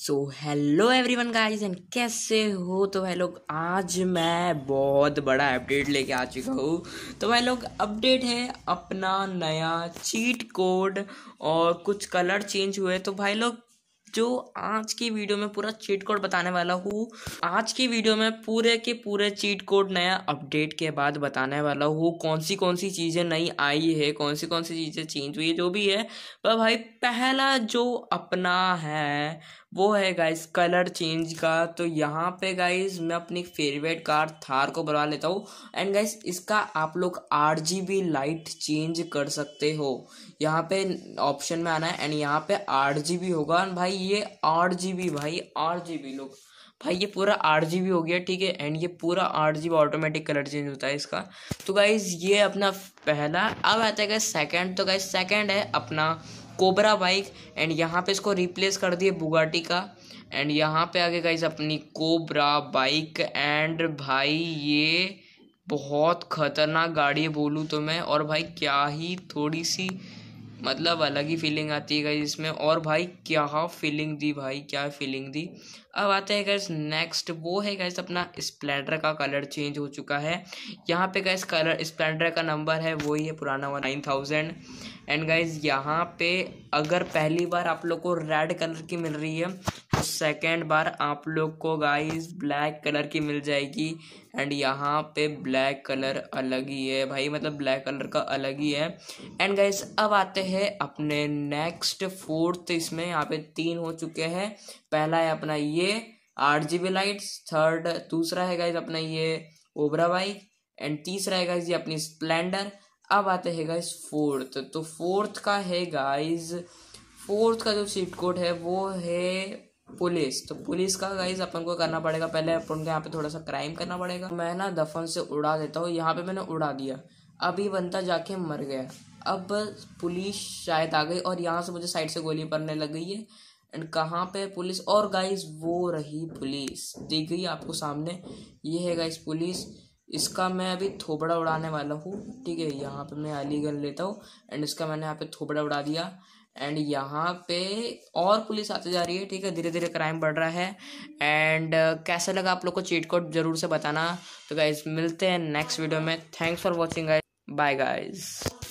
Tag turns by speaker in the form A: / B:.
A: so hello everyone guys and कैसे हो तो भाई लोग आज मैं बहुत बड़ा अपडेट लेके आ चुका हूँ तो भाई लोग अपडेट है अपना नया चीट कोड और कुछ कलर चेंज हुए तो भाई लोग जो आज की वीडियो में पूरा चीट कोड बताने वाला हूँ आज की वीडियो में पूरे के पूरे चीट कोड नया अपडेट के बाद बताने वाला हूँ कौन सी कौन सी चीज़ें नई आई है कौन सी कौन सी चीज़ें चेंज हुई है जो भी है पर भाई पहला जो अपना है वो है गाइस कलर चेंज का तो यहाँ पे गाइस मैं अपनी फेवरेट कार थार को बनवा लेता हूँ एंड गाइस इसका आप लोग आर लाइट चेंज कर सकते हो यहाँ पे ऑप्शन में आना है एंड यहाँ पे आर होगा एंड भाई ये आठ जी बी भाई आठ जी बी लोग भाई ये पूरा आठ जी बी हो गया ठीक है एंड ये पूरा आठ G B automatic colour change होता है इसका तो गाइज ये अपना पहला अब आता है गाइज सेकेंड तो गाइज सेकेंड है अपना कोबरा बाइक एंड यहाँ पे इसको रिप्लेस कर दिए बुगाटी का एंड यहाँ पे आगे गाइज अपनी कोबरा बाइक एंड भाई ये बहुत खतरनाक गाड़ी बोलूँ तो मैं और भाई क्या ही थोड़ी सी मतलब अलग ही फीलिंग आती है गाइज इसमें और भाई क्या फीलिंग दी भाई क्या फीलिंग दी अब आते हैं गैस नेक्स्ट वो है गैस अपना स्प्लेंडर का कलर चेंज हो चुका है यहाँ पे गैस कलर स्प्लेंडर का नंबर है वही है पुराना one nine thousand and guys यहाँ पे अगर पहली बार आप लोग को रेड कलर की मिल रही है सेकेंड बार आप लोग को गाइस ब्लैक कलर की मिल जाएगी एंड यहाँ पे ब्लैक कलर अलग ही है भाई मतलब ब्लैक कलर का अलग ही है एंड गाइस अब आते हैं अपने नेक्स्ट फोर्थ इसमें यहाँ पे तीन हो चुके हैं पहला है अपना ये आठ जी बी लाइट्स थर्ड दूसरा है गाइस अपना ये ओबरा बाइक एंड तीसरा है गाइस ये अपनी स्प्लेंडर अब आते हैं गाइस फोर्थ तो फोर्थ का है गाइज फोर्थ का जो सीट कोड है वो है पुलिस तो पुलिस का गाइज अपन को करना पड़ेगा पहले अपन को यहाँ पे थोड़ा सा क्राइम करना पड़ेगा मैं ना दफन से उड़ा देता हूँ यहाँ पे मैंने उड़ा दिया अभी बंदा जाके मर गया अब पुलिस शायद आ गई और यहाँ से मुझे साइड से गोली पड़ने लग गई है एंड कहाँ पे पुलिस और गाइस वो रही पुलिस दिख गई आपको सामने ये है गाइस पुलिस इसका मैं अभी थोबड़ा उड़ाने वाला हूँ ठीक है यहाँ पे मैं अली गन लेता हूँ एंड इसका मैंने यहाँ पे थोबड़ा उड़ा दिया एंड यहाँ पे और पुलिस आती जा रही है ठीक है धीरे धीरे क्राइम बढ़ रहा है एंड uh, कैसा लगा आप लोग को चीट कोड जरूर से बताना तो गाइज मिलते हैं नेक्स्ट वीडियो में thanks for watching guys bye guys